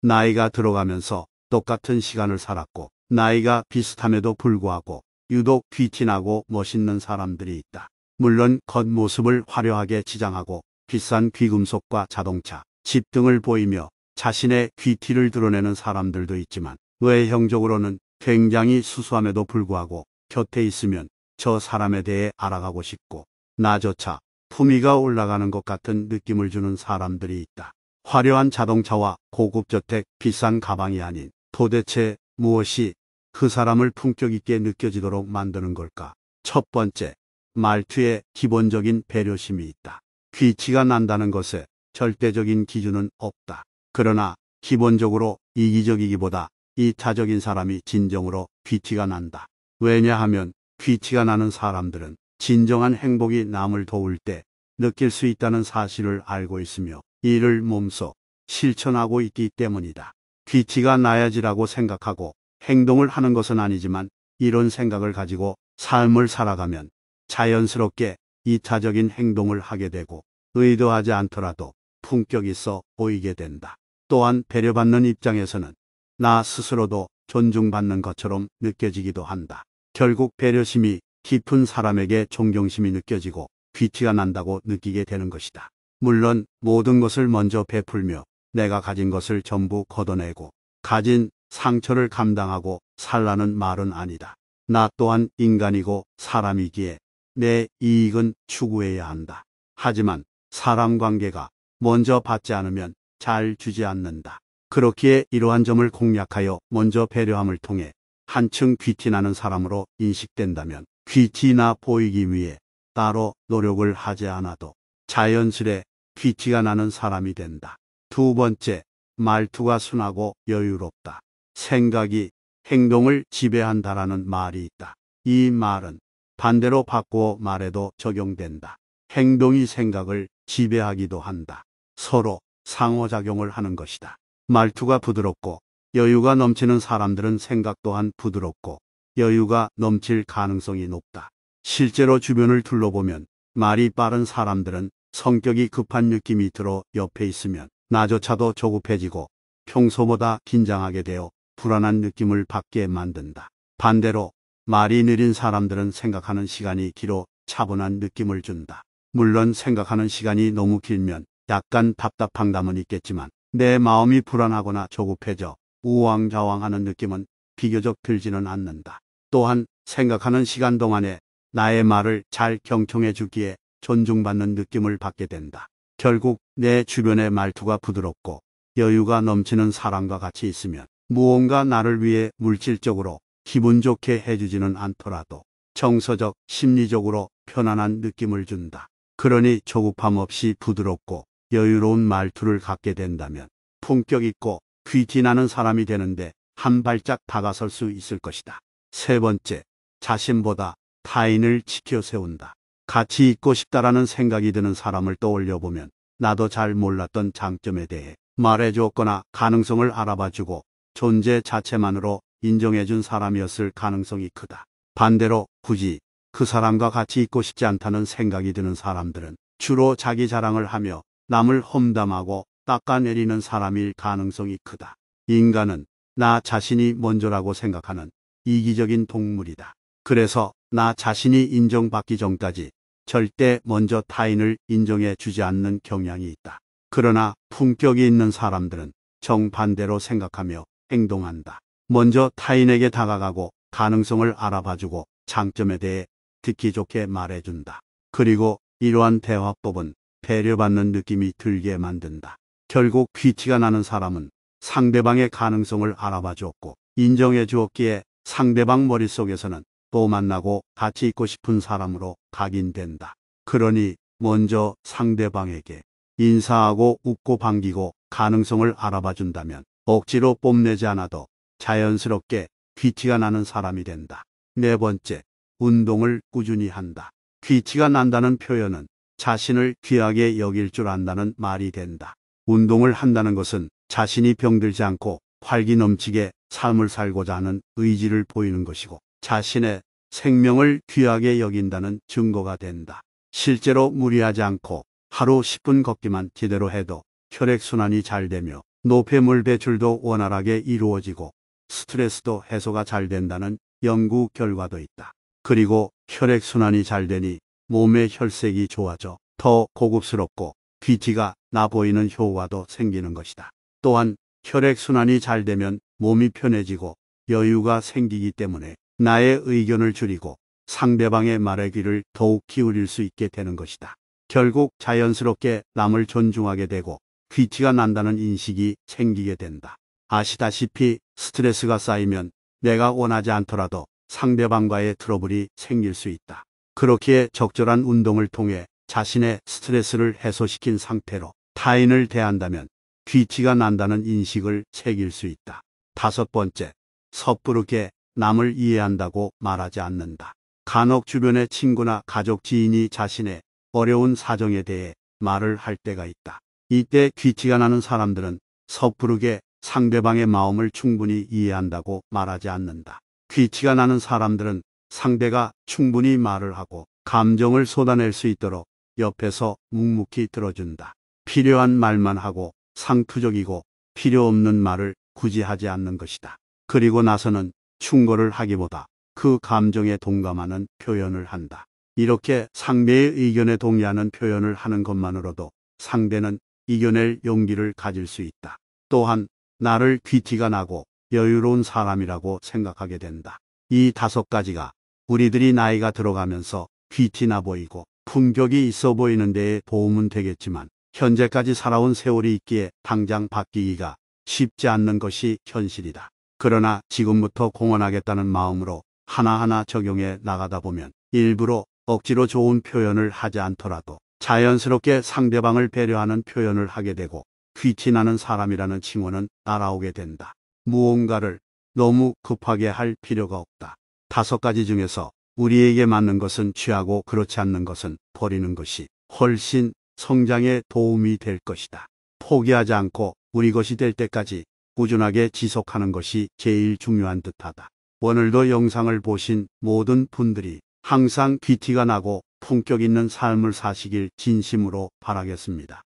나이가 들어가면서 똑같은 시간을 살았고 나이가 비슷함에도 불구하고 유독 귀티나고 멋있는 사람들이 있다. 물론 겉모습을 화려하게 지장하고 비싼 귀금속과 자동차, 집 등을 보이며 자신의 귀티를 드러내는 사람들도 있지만 외형적으로는 굉장히 수수함에도 불구하고 곁에 있으면 저 사람에 대해 알아가고 싶고 나조차 품위가 올라가는 것 같은 느낌을 주는 사람들이 있다. 화려한 자동차와 고급 저택, 비싼 가방이 아닌 도대체 무엇이 그 사람을 품격 있게 느껴지도록 만드는 걸까? 첫 번째, 말투에 기본적인 배려심이 있다. 귀치가 난다는 것에 절대적인 기준은 없다. 그러나 기본적으로 이기적이기보다 이타적인 사람이 진정으로 귀치가 난다. 왜냐하면 귀치가 나는 사람들은 진정한 행복이 남을 도울 때 느낄 수 있다는 사실을 알고 있으며 이를 몸소 실천하고 있기 때문이다. 귀티가 나야지라고 생각하고 행동을 하는 것은 아니지만 이런 생각을 가지고 삶을 살아가면 자연스럽게 이타적인 행동을 하게 되고 의도하지 않더라도 품격 있어 보이게 된다. 또한 배려받는 입장에서는 나 스스로도 존중받는 것처럼 느껴지기도 한다. 결국 배려심이 깊은 사람에게 존경심이 느껴지고 귀티가 난다고 느끼게 되는 것이다. 물론 모든 것을 먼저 베풀며 내가 가진 것을 전부 걷어내고 가진 상처를 감당하고 살라는 말은 아니다. 나 또한 인간이고 사람이기에 내 이익은 추구해야 한다. 하지만 사람 관계가 먼저 받지 않으면 잘 주지 않는다. 그렇기에 이러한 점을 공략하여 먼저 배려함을 통해 한층 귀티나는 사람으로 인식된다면 귀티나 보이기 위해 따로 노력을 하지 않아도 자연스레 귀티가 나는 사람이 된다. 두 번째, 말투가 순하고 여유롭다. 생각이 행동을 지배한다라는 말이 있다. 이 말은 반대로 바꾸어 말해도 적용된다. 행동이 생각을 지배하기도 한다. 서로 상호작용을 하는 것이다. 말투가 부드럽고 여유가 넘치는 사람들은 생각 또한 부드럽고 여유가 넘칠 가능성이 높다. 실제로 주변을 둘러보면 말이 빠른 사람들은 성격이 급한 느낌이 들어 옆에 있으면 나조차도 조급해지고 평소보다 긴장하게 되어 불안한 느낌을 받게 만든다. 반대로 말이 느린 사람들은 생각하는 시간이 길어 차분한 느낌을 준다. 물론 생각하는 시간이 너무 길면 약간 답답한 감은 있겠지만 내 마음이 불안하거나 조급해져 우왕좌왕하는 느낌은 비교적 들지는 않는다. 또한 생각하는 시간 동안에 나의 말을 잘 경청해 주기에 존중받는 느낌을 받게 된다. 결국 내 주변의 말투가 부드럽고 여유가 넘치는 사람과 같이 있으면 무언가 나를 위해 물질적으로 기분 좋게 해주지는 않더라도 정서적, 심리적으로 편안한 느낌을 준다. 그러니 조급함 없이 부드럽고 여유로운 말투를 갖게 된다면 품격 있고 귀티나는 사람이 되는데 한 발짝 다가설 수 있을 것이다. 세 번째, 자신보다 타인을 지켜 세운다. 같이 있고 싶다라는 생각이 드는 사람을 떠올려 보면 나도 잘 몰랐던 장점에 대해 말해 주었거나 가능성을 알아봐 주고 존재 자체만으로 인정해 준 사람이었을 가능성이 크다. 반대로 굳이 그 사람과 같이 있고 싶지 않다는 생각이 드는 사람들은 주로 자기 자랑을 하며 남을 험담하고 닦아내리는 사람일 가능성이 크다. 인간은 나 자신이 먼저라고 생각하는 이기적인 동물이다. 그래서 나 자신이 인정받기 전까지 절대 먼저 타인을 인정해 주지 않는 경향이 있다. 그러나 품격이 있는 사람들은 정반대로 생각하며 행동한다. 먼저 타인에게 다가가고 가능성을 알아봐주고 장점에 대해 듣기 좋게 말해준다. 그리고 이러한 대화법은 배려받는 느낌이 들게 만든다. 결국 귀티가 나는 사람은 상대방의 가능성을 알아봐 주었고 인정해 주었기에 상대방 머릿속에서는 또 만나고 같이 있고 싶은 사람으로 각인된다. 그러니 먼저 상대방에게 인사하고 웃고 반기고 가능성을 알아봐 준다면 억지로 뽐내지 않아도 자연스럽게 귀티가 나는 사람이 된다. 네 번째, 운동을 꾸준히 한다. 귀티가 난다는 표현은 자신을 귀하게 여길 줄 안다는 말이 된다. 운동을 한다는 것은 자신이 병들지 않고 활기 넘치게 삶을 살고자 하는 의지를 보이는 것이고 자신의 생명을 귀하게 여긴다는 증거가 된다. 실제로 무리하지 않고 하루 10분 걷기만 제대로 해도 혈액순환이 잘 되며 노폐물 배출도 원활하게 이루어지고 스트레스도 해소가 잘 된다는 연구 결과도 있다. 그리고 혈액순환이 잘 되니 몸의 혈색이 좋아져 더 고급스럽고 귀티가 나 보이는 효과도 생기는 것이다. 또한 혈액순환이 잘 되면 몸이 편해지고 여유가 생기기 때문에 나의 의견을 줄이고 상대방의 말의 귀를 더욱 기울일 수 있게 되는 것이다. 결국 자연스럽게 남을 존중하게 되고 귀치가 난다는 인식이 생기게 된다. 아시다시피 스트레스가 쌓이면 내가 원하지 않더라도 상대방과의 트러블이 생길 수 있다. 그렇기에 적절한 운동을 통해 자신의 스트레스를 해소시킨 상태로 타인을 대한다면 귀치가 난다는 인식을 새길 수 있다. 다섯 번째, 섣부르게 남을 이해한다고 말하지 않는다. 간혹 주변의 친구나 가족 지인이 자신의 어려운 사정에 대해 말을 할 때가 있다. 이때 귀치가 나는 사람들은 섣부르게 상대방의 마음을 충분히 이해한다고 말하지 않는다. 귀치가 나는 사람들은 상대가 충분히 말을 하고 감정을 쏟아낼 수 있도록 옆에서 묵묵히 들어준다. 필요한 말만 하고 상투적이고 필요 없는 말을 굳이 하지 않는 것이다. 그리고 나서는 충고를 하기보다 그 감정에 동감하는 표현을 한다. 이렇게 상대의 의견에 동의하는 표현을 하는 것만으로도 상대는 이겨낼 용기를 가질 수 있다. 또한 나를 귀티가 나고 여유로운 사람이라고 생각하게 된다. 이 다섯 가지가 우리들이 나이가 들어가면서 귀티나 보이고 품격이 있어 보이는 데에 도움은 되겠지만 현재까지 살아온 세월이 있기에 당장 바뀌기가 쉽지 않는 것이 현실이다. 그러나 지금부터 공헌하겠다는 마음으로 하나하나 적용해 나가다 보면 일부러 억지로 좋은 표현을 하지 않더라도 자연스럽게 상대방을 배려하는 표현을 하게 되고 귀티나는 사람이라는 칭호는 따라오게 된다. 무언가를 너무 급하게 할 필요가 없다. 다섯 가지 중에서 우리에게 맞는 것은 취하고 그렇지 않는 것은 버리는 것이 훨씬 성장에 도움이 될 것이다. 포기하지 않고 우리 것이 될 때까지 꾸준하게 지속하는 것이 제일 중요한 듯하다. 오늘도 영상을 보신 모든 분들이 항상 귀티가 나고 품격 있는 삶을 사시길 진심으로 바라겠습니다.